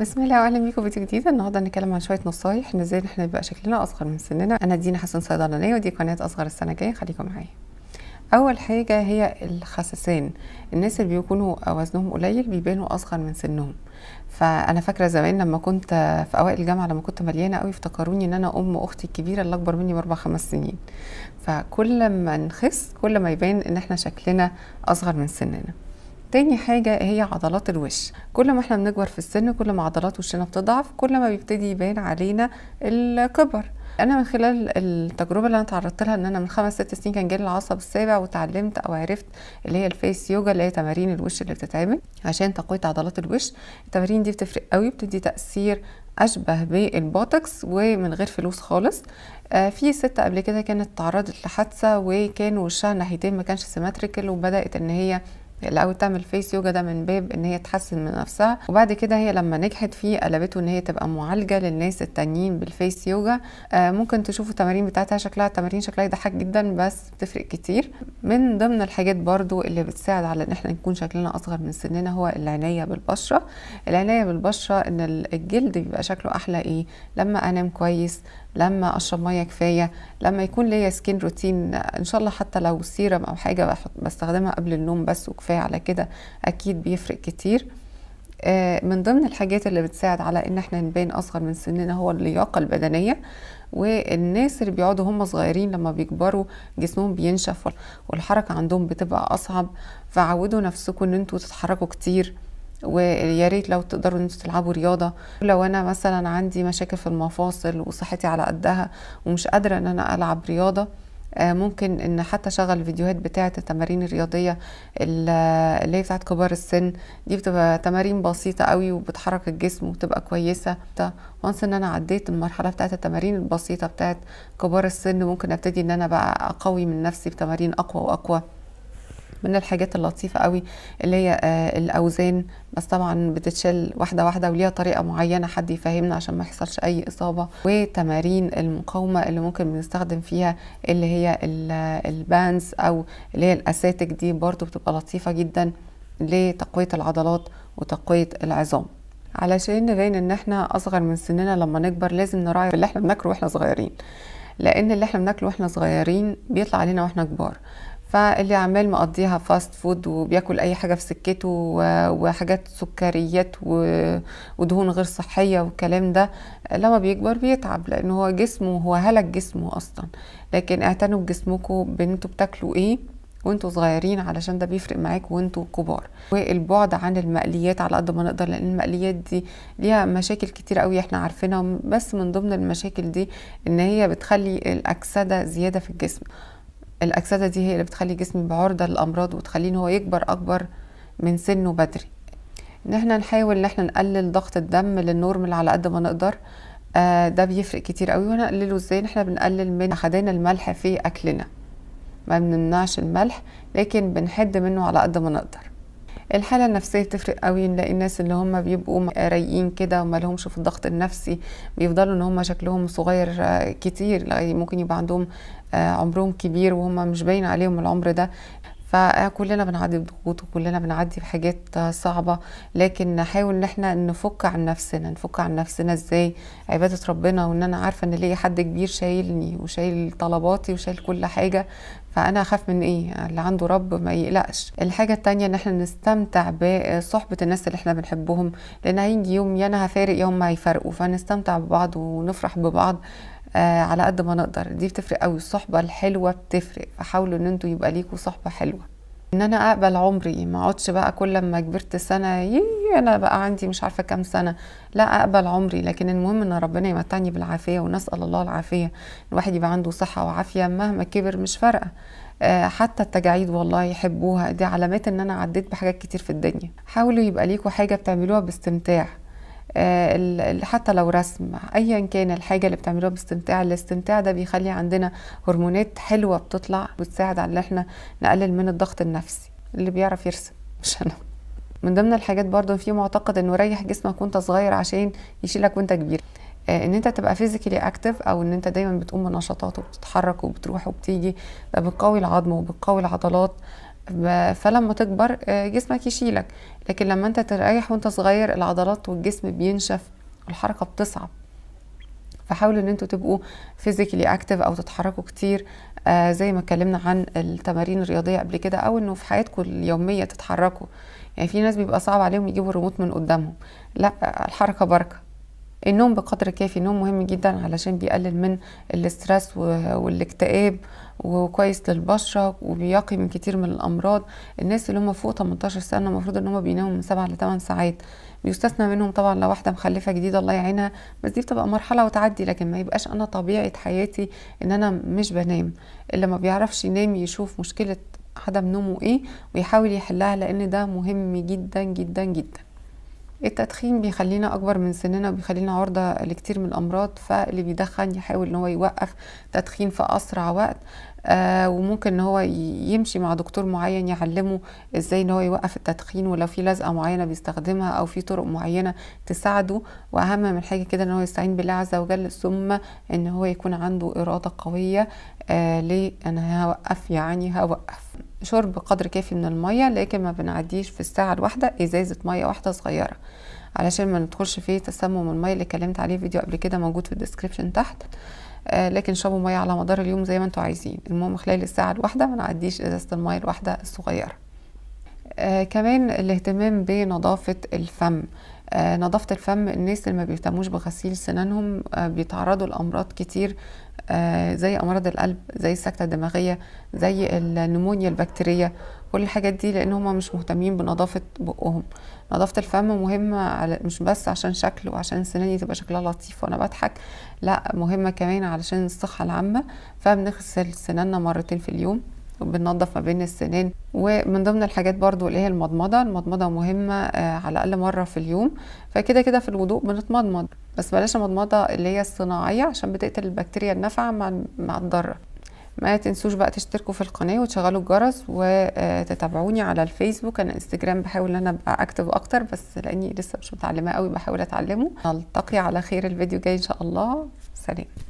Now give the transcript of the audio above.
بسم الله واهلا بيكم فيديو جديد النهارده هنتكلم عن شويه نصايح ان ازاي احنا نبقى شكلنا اصغر من سننا انا دينا حسن صيدلانيه ودي قناه اصغر السنه الجايه خليكم معايا اول حاجه هي الخسسان الناس اللي بيكونوا وزنهم قليل بيبانوا اصغر من سنهم فانا فاكره زمان لما كنت في اوائل الجامعه لما كنت مليانه قوي افتكروني ان انا ام اختي الكبيره اللي اكبر مني باربع خمس سنين فكل ما نخس كل ما يبان ان احنا شكلنا اصغر من سننا تاني حاجة هي عضلات الوش كل ما احنا بنكبر في السن كل ما عضلات وشنا بتضعف كل ما بيبتدي يبان علينا الكبر انا من خلال التجربه اللي انا تعرضت لها ان انا من خمس ست سنين كان جالي العصب السابع وتعلمت او عرفت اللي هي الفيس يوجا اللي هي تمارين الوش اللي بتتعمل عشان تقويه عضلات الوش التمارين دي بتفرق قوي بتدي تاثير اشبه بالبوتوكس ومن غير فلوس خالص آه في ست قبل كده كانت تعرضت لحادثه وكان وشها ناحيتين ما كانش سيمتريكال وبدات ان هي الاول تعمل فيس يوجا ده من باب ان هي تحسن من نفسها وبعد كده هي لما نجحت فيه قلبته ان هي تبقى معالجه للناس التانيين بالفيس يوجا آه ممكن تشوفوا التمارين بتاعتها شكلها التمارين شكلها يضحك جدا بس بتفرق كتير من ضمن الحاجات برضو اللي بتساعد على ان احنا نكون شكلنا اصغر من سننا هو العنايه بالبشره العنايه بالبشره ان الجلد بيبقى شكله احلى ايه لما انام كويس لما اشرب ميه كفايه لما يكون ليا سكين روتين ان شاء الله حتى لو سيرم او حاجه بستخدمها قبل النوم بس وكفايه على كده اكيد بيفرق كتير آه، من ضمن الحاجات اللي بتساعد على ان احنا نبان اصغر من سننا هو اللياقه البدنيه والناس اللي بيقعدوا هم صغيرين لما بيكبروا جسمهم بينشف والحركه عندهم بتبقى اصعب فعودوا نفسكم ان انتوا تتحركوا كتير ويا ريت لو تقدروا ان انتوا تلعبوا رياضه لو انا مثلا عندي مشاكل في المفاصل وصحتي على قدها ومش قادره ان انا العب رياضه آه، ممكن ان حتى اشغل فيديوهات بتاعه التمارين الرياضيه اللي هي بتاعه كبار السن دي بتبقى تمارين بسيطه قوي وبتحرك الجسم وبتبقى كويسه وانس ان انا عديت المرحله بتاعه التمارين البسيطه بتاعه كبار السن ممكن ابتدي ان انا بقى اقوي من نفسي بتمارين اقوى واقوى من الحاجات اللطيفه قوي اللي هي آه، الاوزان بس طبعا بتتشال واحده واحده وليها طريقه معينه حد يفهمنا عشان ما يحصلش اي اصابه وتمارين المقاومه اللي ممكن بنستخدم فيها اللي هي آه، البانز او اللي هي الاساتك دي برضو بتبقى لطيفه جدا لتقويه العضلات وتقويه العظام علشان نبين ان احنا اصغر من سننا لما نكبر لازم نراعي اللي احنا بناكله واحنا صغيرين لان اللي احنا بناكله واحنا صغيرين بيطلع علينا واحنا كبار فاللي عمال مقضيها فاست فود وبياكل اي حاجه في سكته وحاجات سكريات ودهون غير صحيه والكلام ده لما بيكبر بيتعب لان هو جسمه هو هلك جسمه اصلا لكن اعتنوا بجسمكم بان انتوا بتاكلوا ايه وانتوا صغيرين علشان ده بيفرق معاك وانتوا كبار والبعد عن المقليات على قد ما نقدر لان المقليات دي ليها مشاكل كتير قوي احنا عارفينها بس من ضمن المشاكل دي ان هي بتخلي الاكسده زياده في الجسم الاكسده دي هي اللي بتخلي جسمي بعرضه للامراض وتخليه هو يكبر اكبر من سنه بدري ان احنا نحاول ان احنا نقلل ضغط الدم للنورمال على قد ما نقدر آه ده بيفرق كتير قوي ونقلله ازاي احنا بنقلل من خدانا الملح في اكلنا ما بنمنعش الملح لكن بنحد منه على قد ما نقدر الحاله النفسيه بتفرق قوي نلاقي الناس اللي هم بيبقوا رايقين كده وما لهمش في الضغط النفسي بيفضلوا ان هم شكلهم صغير آه، كتير ممكن يبقى عندهم آه، عمرهم كبير وهم مش باين عليهم العمر ده فكلنا بنعدي بضغوط وكلنا بنعدي بحاجات صعبة لكن نحاول ان احنا نفك عن نفسنا نفك عن نفسنا ازاي عبادة ربنا وان انا عارفة ان ليا حد كبير شايلني وشايل طلباتي وشايل كل حاجة فانا اخاف من ايه اللي عنده رب ما يقلقش الحاجه الثانيه ان احنا نستمتع بصحبه الناس اللي احنا بنحبهم لان هيجي يوم يا انا هفارق يوم ما هيفارقوا فنستمتع ببعض ونفرح ببعض آه على قد ما نقدر دي بتفرق قوي الصحبه الحلوه بتفرق فحاولوا ان انتوا يبقى ليكوا صحبه حلوه ان انا اقبل عمري ما اقعدش بقى كل ما كبرت سنه يي انا بقى عندي مش عارفه كام سنه لا اقبل عمري لكن المهم ان ربنا يمتعني بالعافيه ونسال الله العافيه الواحد يبقى عنده صحه وعافيه مهما كبر مش فارقه آه، حتى التجاعيد والله يحبوها دي علامات ان انا عديت بحاجات كتير في الدنيا حاولوا يبقى ليكوا حاجه بتعملوها باستمتاع آه، حتى لو رسم ايا كان الحاجه اللي بتعملوها باستمتاع الاستمتاع ده بيخلي عندنا هرمونات حلوه بتطلع بتساعد على ان احنا نقلل من الضغط النفسي اللي بيعرف يرسم مش انا من ضمن الحاجات برضو في معتقد انه ريح جسمك وانت صغير عشان يشيلك وانت كبير آه، ان انت تبقى فيزيكالي اكتف او ان انت دايما بتقوم بنشاطات وبتتحرك وبتروح وبتيجي بتقوي العظم وبتقوي العضلات فلما تكبر آه، جسمك يشيلك لكن لما انت تريح وانت صغير العضلات والجسم بينشف والحركه بتصعب فحاولوا ان انتوا تبقوا فيزيكلي اكتف او تتحركوا كتير آه، زي ما اتكلمنا عن التمارين الرياضيه قبل كده او انه في حياتكم اليوميه تتحركوا يعني في ناس بيبقى صعب عليهم يجيبوا الريموت من قدامهم لا آه، الحركه بركه النوم بقدر كافي النوم مهم جدا علشان بيقلل من الاسترس والاكتئاب وكويس للبشرة وبيقي من كتير من الأمراض الناس اللي هم فوق 18 سنة المفروض ان هم بيناموا من 7 ل 8 ساعات بيستثنى منهم طبعا لو واحدة مخلفة جديدة الله يعينها بس دي بتبقى مرحلة وتعدي لكن ما يبقاش أنا طبيعة حياتي إن أنا مش بنام اللي ما بيعرفش ينام يشوف مشكلة عدم نومه إيه ويحاول يحلها لأن ده مهم جدا جدا جدا التدخين بيخلينا اكبر من سننا وبيخلينا عرضه لكتير من الامراض فاللي بيدخن يحاول ان هو يوقف تدخين في اسرع وقت آه، وممكن ان هو يمشي مع دكتور معين يعلمه ازاي ان هو يوقف التدخين ولو في لزقه معينه بيستخدمها او في طرق معينه تساعده واهم من حاجه كده ان هو يستعين بالله عز وجل ثم ان هو يكون عنده اراده قويه آه، ليه انا هوقف يعني هوقف شرب قدر كافي من المية لكن ما بنعديش في الساعة الواحدة إزازة مية واحدة صغيرة علشان ما ندخلش في تسمم المية اللي اتكلمت عليه فيديو قبل كده موجود في الديسكريبشن تحت آه لكن شربوا مية على مدار اليوم زي ما انتوا عايزين المهم خلال الساعة الواحدة ما نعديش إزازة المية الواحدة الصغيرة آه كمان الاهتمام بنظافة الفم آه، نظافة الفم الناس اللي ما بيهتموش بغسيل سنانهم آه، بيتعرضوا لأمراض كتير آه، زي أمراض القلب زي السكتة الدماغية زي النمونيا البكتيرية كل الحاجات دي لأن هم مش مهتمين بنظافة بقهم نظافة الفم مهمة مش بس عشان شكل وعشان سناني تبقى شكلها لطيف وأنا بضحك لا مهمة كمان علشان الصحة العامة فبنغسل سناننا مرتين في اليوم وبننظف ما بين السنين ومن ضمن الحاجات برضو اللي هي المضمضة المضمضة مهمة آه، على الأقل مرة في اليوم فكده كده في الوضوء بنتمضمض بس بلاش المضمضة اللي هي الصناعية عشان بتقتل البكتيريا النافعة مع مع الضارة ما تنسوش بقى تشتركوا في القناة وتشغلوا الجرس وتتابعوني آه، على الفيسبوك أنا انستجرام بحاول أنا أبقى أكتب أكتر بس لأني لسه مش متعلمة قوي بحاول أتعلمه نلتقي على خير الفيديو جاي إن شاء الله سلام